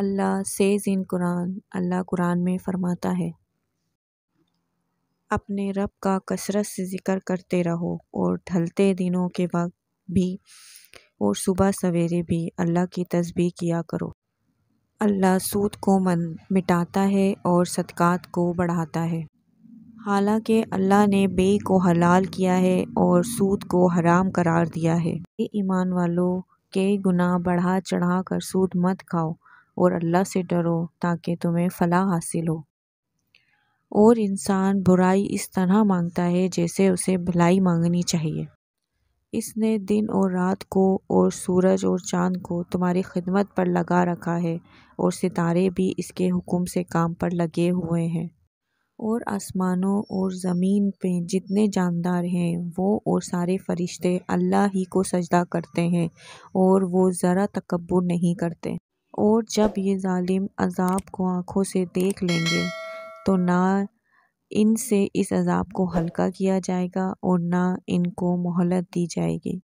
Allah says in Quran अल्लाह कुरान में फ़रमाता है अपने रब का कसरत से ज़िक्र करते रहो और ढलते दिनों के वक्त भी और सुबह सवेरे भी अल्लाह की तस्बीह किया करो अल्लाह सूद को मन मिटाता है और सदक़ात को बढ़ाता है हालांकि अल्लाह ने बे को हलाल किया है और सूद को हराम करार दिया है ईमान वालों के गुनाह बढ़ा चढ़ा कर सूद मत खाओ और अल्लाह से डरो ताकि तुम्हें फ़लाह हासिल हो और इंसान बुराई इस तरह मांगता है जैसे उसे भलाई मांगनी चाहिए इसने दिन और रात को और सूरज और चांद को तुम्हारी खिदमत पर लगा रखा है और सितारे भी इसके हुक्म से काम पर लगे हुए हैं और आसमानों और ज़मीन पे जितने जानदार हैं वो और सारे फरिश्ते अल्लाह ही को सजदा करते हैं और वो ज़रा तकबर नहीं करते और जब ये ालिम अज़ाब को आँखों से देख लेंगे तो ना इनसे इस अज़ाब को हल्का किया जाएगा और ना इनको मोहलत दी जाएगी